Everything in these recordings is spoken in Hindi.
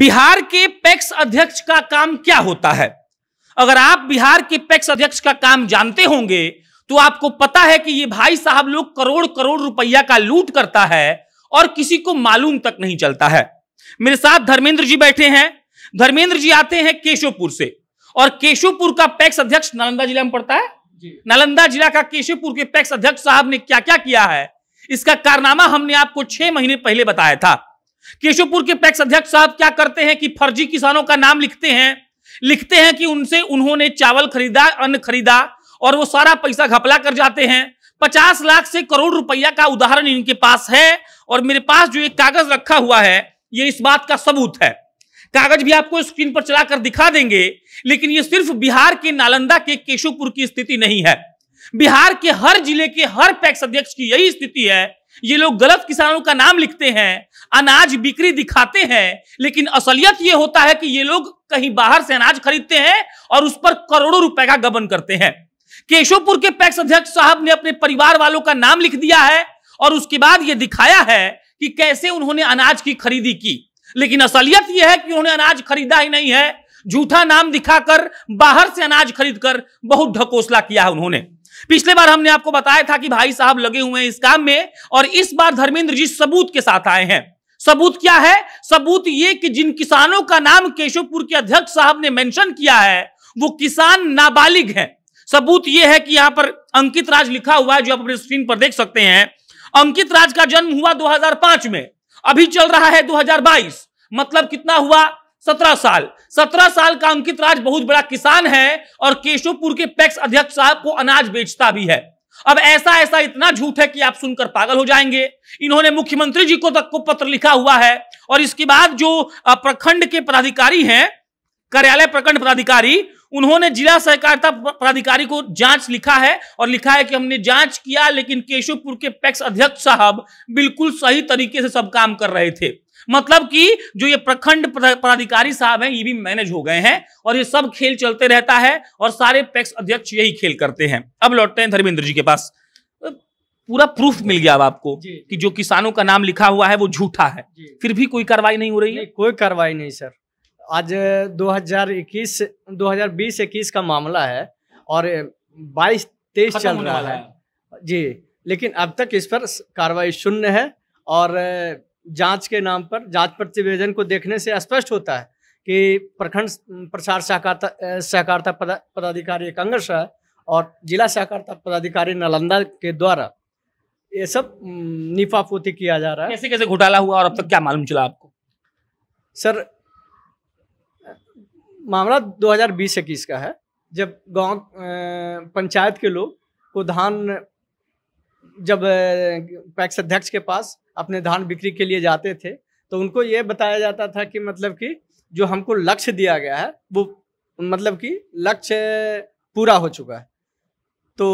बिहार के पैक्स अध्यक्ष का काम क्या होता है अगर आप बिहार के पैक्स अध्यक्ष का काम जानते होंगे तो आपको पता है कि ये भाई साहब लोग करोड़ करोड़ रुपया का लूट करता है और किसी को मालूम तक नहीं चलता है मेरे साथ धर्मेंद्र जी बैठे हैं धर्मेंद्र जी आते हैं केशवपुर से और केशवपुर का पैक्स अध्यक्ष नालंदा जिला में पड़ता है नालंदा जिला का केशवपुर के पैक्स अध्यक्ष साहब ने क्या क्या किया है इसका कारनामा हमने आपको छह महीने पहले बताया था केशवपुर के पैक्स अध्यक्ष साहब क्या करते हैं कि फर्जी किसानों का नाम लिखते हैं लिखते हैं कि उनसे उन्होंने चावल खरीदा अन्न खरीदा और वो सारा पैसा घपला कर जाते हैं पचास लाख से करोड़ रुपया का उदाहरण इनके पास है और मेरे पास जो एक कागज रखा हुआ है ये इस बात का सबूत है कागज भी आपको स्क्रीन पर चलाकर दिखा देंगे लेकिन ये सिर्फ बिहार के नालंदा के केशवपुर की स्थिति नहीं है बिहार के हर जिले के हर पैक्स अध्यक्ष की यही स्थिति है ये लोग गलत किसानों का नाम लिखते हैं अनाज बिक्री दिखाते हैं लेकिन असलियत ये होता है कि ये लोग कहीं बाहर से अनाज खरीदते हैं और उस पर करोड़ों रुपए का गबन करते हैं केशोपुर के पैक्स अध्यक्ष साहब ने अपने परिवार वालों का नाम लिख दिया है और उसके बाद ये दिखाया है कि कैसे उन्होंने अनाज की खरीदी की लेकिन असलियत यह है कि उन्होंने अनाज खरीदा ही नहीं है झूठा नाम दिखाकर बाहर से अनाज खरीदकर बहुत ढकोसला किया है उन्होंने पिछले बार हमने आपको बताया था कि भाई साहब लगे हुए हैं इस काम में और इस बार धर्मेंद्र जी सबूत के साथ आए हैं सबूत क्या है सबूत ये कि जिन किसानों का नाम केशवपुर के अध्यक्ष साहब ने मेंशन किया है वो किसान नाबालिग हैं सबूत यह है कि यहां पर अंकित राज लिखा हुआ है जो आप अपने स्क्रीन पर देख सकते हैं अंकित राज का जन्म हुआ 2005 में अभी चल रहा है 2022 मतलब कितना हुआ सत्रह साल सत्रह साल का अंकित राज बहुत बड़ा किसान है और केशवपुर के पैक्स अध्यक्ष साहब को अनाज बेचता भी है अब ऐसा ऐसा इतना झूठ है कि आप सुनकर पागल हो जाएंगे इन्होंने मुख्यमंत्री जी को तक को पत्र लिखा हुआ है और इसके बाद जो प्रखंड के पदाधिकारी हैं कार्यालय प्रखंड पदाधिकारी उन्होंने जिला सहकारिता प्राधिकारी को जांच लिखा है और लिखा है कि हमने जांच किया लेकिन केशवपुर के पैक्स अध्यक्ष साहब बिल्कुल सही तरीके से सब काम कर रहे थे मतलब कि जो ये प्रखंड पदाधिकारी साहब हैं ये भी मैनेज हो गए हैं और ये सब खेल चलते रहता है और सारे पैक्स अध्यक्ष यही खेल करते हैं अब लौटते हैं धर्मेंद्र जी के पास पूरा प्रूफ मिल गया अब आपको कि जो किसानों का नाम लिखा हुआ है वो झूठा है फिर भी कोई कार्रवाई नहीं हो रही है कोई कार्रवाई नहीं सर आज 2021 2020 21 का मामला है और 22 तेईस चल रहा है।, है जी लेकिन अब तक इस पर कार्रवाई शून्य है और जांच के नाम पर जांच प्रतिवेदन को देखने से स्पष्ट होता है कि प्रखंड प्रसार सहकारिता सहकारिता पदाधिकारी एक अंगश और जिला सहकारिता पदाधिकारी नालंदा के द्वारा ये सब निफापोती किया जा रहा है कैसे कैसे घोटाला हुआ और अब तक क्या मालूम चला आपको सर मामला 2020-21 का है जब गांव पंचायत के लोग को धान जब पैक्स अध्यक्ष के पास अपने धान बिक्री के लिए जाते थे तो उनको ये बताया जाता था कि मतलब कि जो हमको लक्ष्य दिया गया है वो मतलब कि लक्ष्य पूरा हो चुका है तो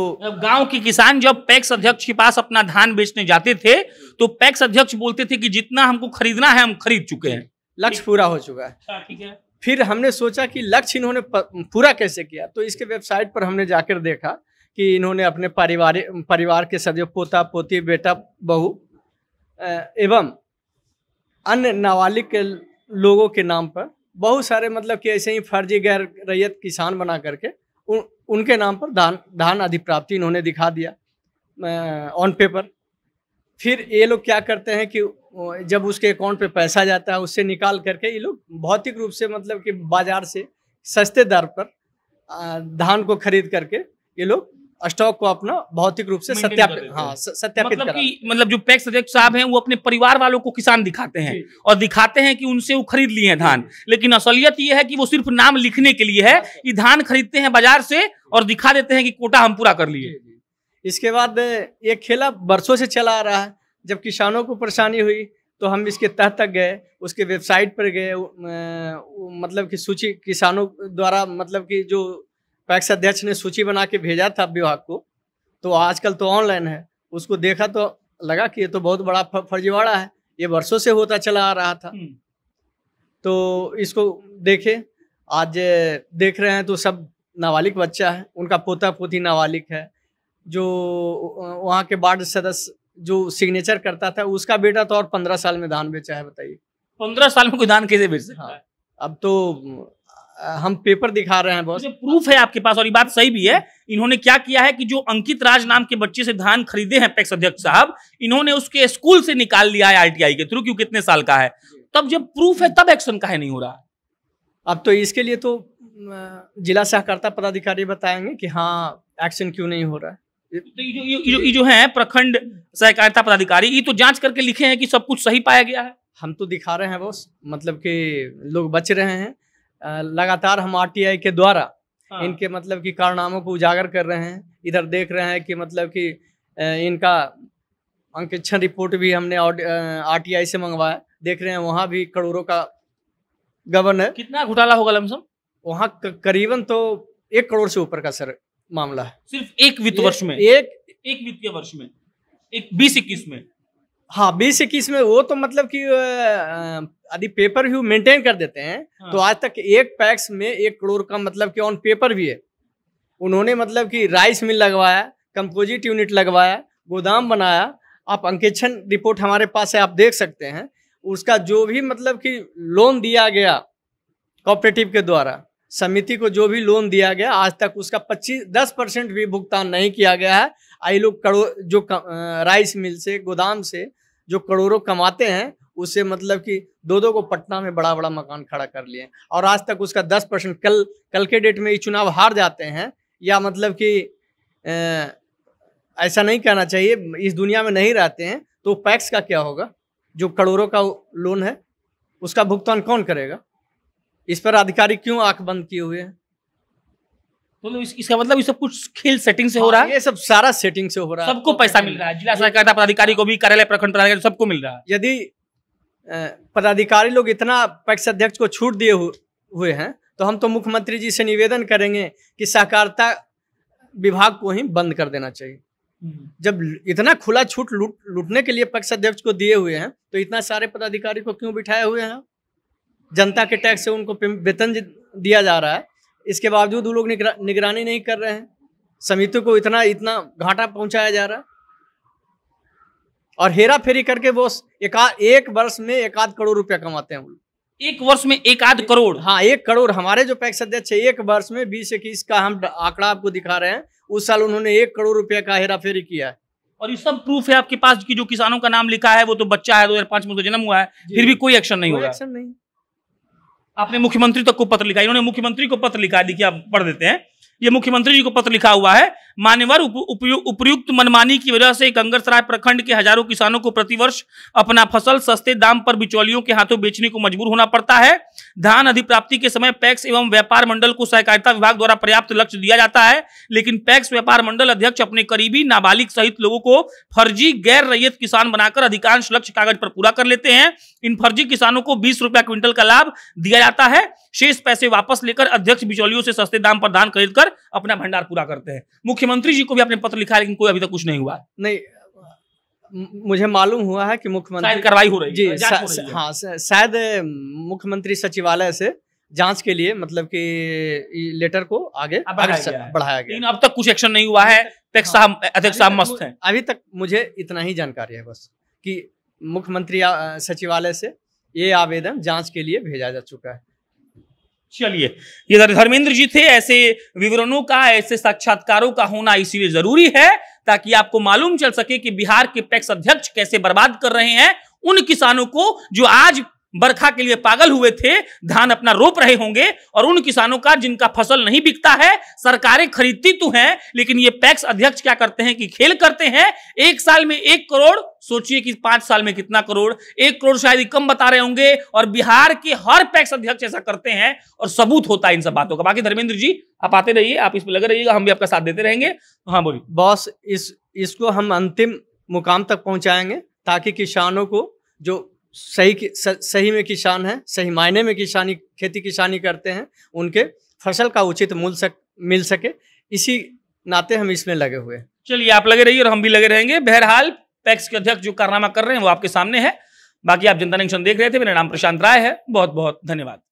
गांव के किसान जब पैक्स अध्यक्ष के पास अपना धान बेचने जाते थे तो पैक्स अध्यक्ष बोलते थे कि जितना हमको खरीदना है हम खरीद चुके हैं लक्ष्य पूरा हो चुका है अच्छा, ठीक है फिर हमने सोचा कि लक्ष्य इन्होंने पूरा कैसे किया तो इसके वेबसाइट पर हमने जाकर देखा कि इन्होंने अपने परिवार परिवार के सदस्य पोता पोती बेटा बहू एवं अन्य नाबालिग के लोगों के नाम पर बहुत सारे मतलब कि ऐसे ही फर्जी गैर रैयत किसान बना करके उन, उनके नाम पर धान धान अधिप्राप्ति इन्होंने दिखा दिया ऑन पेपर फिर ये लोग क्या करते हैं कि जब उसके अकाउंट पे पैसा जाता है उससे निकाल करके ये लोग भौतिक रूप से मतलब कि बाजार से सस्ते दर पर धान को खरीद करके ये लोग स्टॉक को अपना भौतिक रूप से सत्यापित हाँ सत्यापित मतलब मतलब जो पैक्स अध्यक्ष साहब हैं वो अपने परिवार वालों को किसान दिखाते हैं और दिखाते हैं कि उनसे वो खरीद लिए हैं धान लेकिन असलियत ये है कि वो सिर्फ नाम लिखने के लिए है हाँ, कि धान खरीदते हैं बाजार से और दिखा देते हैं कि कोटा हम पूरा कर लिए इसके बाद ये खेला बरसों से चला आ रहा है जब किसानों को परेशानी हुई तो हम इसके तह तक गए उसके वेबसाइट पर गए मतलब कि सूची किसानों द्वारा मतलब कि जो पैक्स अध्यक्ष ने सूची बना के भेजा था विभाग को तो आजकल तो ऑनलाइन है उसको देखा तो लगा कि ये तो बहुत बड़ा फर्जीवाड़ा है ये वर्षों से होता चला आ रहा था हम्म। तो इसको देखे आज देख रहे हैं तो सब नाबालिग बच्चा है उनका पोता पोती नाबालिग है जो वहाँ के वार्ड सदस्य जो सिग्नेचर करता था उसका बेटा तो और पंद्रह साल में धान बेचा है बताइए पंद्रह साल में कोई धान कैसे बेच सकता हाँ। अब तो हम पेपर दिखा रहे हैं बहुत तो प्रूफ है आपके पास और ये बात सही भी है इन्होंने क्या किया है कि जो अंकित राज नाम के बच्चे से धान खरीदे हैं पैक्स अध्यक्ष साहब इन्होंने उसके स्कूल से निकाल लिया है आरटीआई के थ्रू क्योंकि कितने साल का है तब जब प्रूफ है तब एक्शन का है नहीं हो रहा अब तो इसके लिए तो जिला सहकारिता पदाधिकारी बताएंगे कि हाँ एक्शन क्यों नहीं हो रहा है तो ये जो जो है प्रखंड सहकारिता पदाधिकारी ये तो जांच करके लिखे हैं कि सब कुछ सही पाया गया है हम तो दिखा रहे हैं बोस मतलब कि लोग बच रहे हैं लगातार हम आर के द्वारा हाँ। इनके मतलब कि कारनामों को उजागर कर रहे हैं इधर देख रहे हैं कि मतलब कि इनका अंकेक्षण रिपोर्ट भी हमने आरटीआई से मंगवाया देख रहे हैं वहाँ भी करोड़ों का गबन है कितना घोटाला होगा लमसम वहाँ करीबन तो एक करोड़ से ऊपर का सर मामला है सिर्फ एक वित्त वर्ष में एक एक वित्तीय वर्ष में एक बीस इक्कीस में हाँ बीस इक्कीस में वो तो मतलब कि यदि पेपर व्यू मेंटेन कर देते हैं हाँ। तो आज तक एक पैक्स में एक करोड़ का मतलब कि ऑन पेपर भी है उन्होंने मतलब कि राइस मिल लगवाया कंपोजिट यूनिट लगवाया गोदाम बनाया आप अंकेक्षण रिपोर्ट हमारे पास है आप देख सकते हैं उसका जो भी मतलब कि लोन दिया गया कॉपरेटिव के द्वारा समिति को जो भी लोन दिया गया आज तक उसका पच्चीस दस परसेंट भी भुगतान नहीं किया गया है आई लोग करो जो राइस मिल से गोदाम से जो करोड़ों कमाते हैं उससे मतलब कि दो दो को पटना में बड़ा बड़ा मकान खड़ा कर लिए और आज तक उसका दस परसेंट कल कल के डेट में ये चुनाव हार जाते हैं या मतलब कि ऐसा नहीं कहना चाहिए इस दुनिया में नहीं रहते हैं तो पैक्स का क्या होगा जो करोड़ों का लोन है उसका भुगतान कौन करेगा इस पर अधिकारी क्यों आंख बंद किए हुए हैं तो इस, इसका मतलब इस सब कुछ खेल सेटिंग से हो हाँ, रहा है ये सब सारा सेटिंग से हो रहा है सबको पैसा मिल रहा है जिला सरकार पदाधिकारी को भी कार्यालय प्रखंड पदाधिकारी सबको मिल रहा है यदि पदाधिकारी लोग इतना पैक्स अध्यक्ष को छूट दिए हुए हैं तो हम तो मुख्यमंत्री जी से निवेदन करेंगे कि सहकारिता विभाग को ही बंद कर देना चाहिए हम्म। जब इतना खुला छूट लूट लूटने के लिए पक्ष अध्यक्ष को दिए हुए हैं तो इतना सारे पदाधिकारी को क्यों बिठाए हुए हैं जनता के टैक्स से उनको वेतन दिया जा रहा है इसके बावजूद वो लोग निगरा, निगरानी नहीं कर रहे हैं समितियों को इतना इतना घाटा पहुंचाया जा रहा है और हेरा फेरी करके वो एका, एक वर्ष में एक आध करोड़ रुपया कमाते हैं एक वर्ष में एक आध करोड़ हाँ एक करोड़ हमारे जो पैक्स अध्यक्ष है एक वर्ष में बीस इक्कीस का हम आंकड़ा आपको दिखा रहे हैं उस साल उन्होंने एक करोड़ रुपया का हेरा फेरी किया है और ये सब प्रूफ है आपके पास कि जो किसानों का नाम लिखा है वो तो बच्चा है दो हजार पांच में उसका जन्म हुआ है फिर भी कोई एक्शन नहीं हुआ एक्शन नहीं आपने मुख्यमंत्री तक को पत्र लिखा इन्होंने मुख्यमंत्री को पत्र लिखा देखिए आप पढ़ देते हैं ये मुख्यमंत्री जी को पत्र लिखा हुआ है मान्यवर उपयुक्त मनमानी की वजह से गंगसराय प्रखंड के हजारों किसानों को प्रतिवर्ष अपना फसल सस्ते दाम पर बिचौलियों के हाथों बेचने को मजबूर होना पड़ता है धान अधिप्राप्ति के समय पैक्स एवं व्यापार मंडल को सहकारिता विभाग द्वारा पर्याप्त लक्ष्य दिया जाता है लेकिन पैक्स व्यापार मंडल अध्यक्ष अपने करीबी नाबालिग सहित लोगों को फर्जी गैर रैयत किसान बनाकर अधिकांश लक्ष्य कागज पर पूरा कर लेते हैं इन फर्जी किसानों को बीस रुपया क्विंटल का लाभ दिया जाता है शेष पैसे वापस लेकर अध्यक्ष बिचौलियों से सस्ते दाम पर धान खरीद कर अपना भंडार पूरा करते हैं मुख्यमंत्री जी को भी आपने पत्र लिखा है लेकिन कोई अभी तक कुछ नहीं हुआ नहीं मुझे मालूम हुआ है कि मुख्यमंत्री कार्रवाई हो रही जी है। हाँ शायद मुख्यमंत्री सचिवालय से जांच के लिए मतलब कि लेटर को आगे बढ़ाया, बढ़ाया गया अब तक कुछ एक्शन नहीं हुआ है अध्यक्ष हाँ। साहब अध्यक्ष साहब मस्त हैं अभी तक मुझे इतना ही जानकारी है बस कि मुख्यमंत्री सचिवालय से ये आवेदन जांच के लिए भेजा जा चुका है चलिए ये धर्मेंद्र जी थे ऐसे विवरणों का ऐसे साक्षात्कारों का होना इसीलिए जरूरी है ताकि आपको मालूम चल सके कि बिहार के पैक्स अध्यक्ष कैसे बर्बाद कर रहे हैं उन किसानों को जो आज बरखा के लिए पागल हुए थे धान अपना रोप रहे होंगे और उन किसानों का जिनका फसल नहीं बिकता है सरकारें खरीदती तो हैं लेकिन ये पैक्स अध्यक्ष क्या करते हैं कि खेल करते हैं एक साल में एक करोड़ सोचिए कि पांच साल में कितना करोड़ एक करोड़ शायद कम बता रहे होंगे और बिहार के हर पैक्स अध्यक्ष ऐसा करते हैं और सबूत होता है इन सब बातों का बाकी धर्मेंद्र जी आप आते रहिए आप इस पर लगे रहिएगा हम भी आपका साथ देते रहेंगे हाँ बोलिए बॉस इस इसको हम अंतिम मुकाम तक पहुंचाएंगे ताकि किसानों को जो सही सही में किसान है सही मायने में किसानी खेती किसानी करते हैं उनके फसल का उचित मूल्य सक, मिल सके इसी नाते हम इसमें लगे हुए चलिए आप लगे रहिए और हम भी लगे रहेंगे बहरहाल पैक्स के अध्यक्ष जो कारनामा कर रहे हैं वो आपके सामने है बाकी आप जनता नेक्शन देख रहे थे मेरा नाम प्रशांत राय है बहुत बहुत धन्यवाद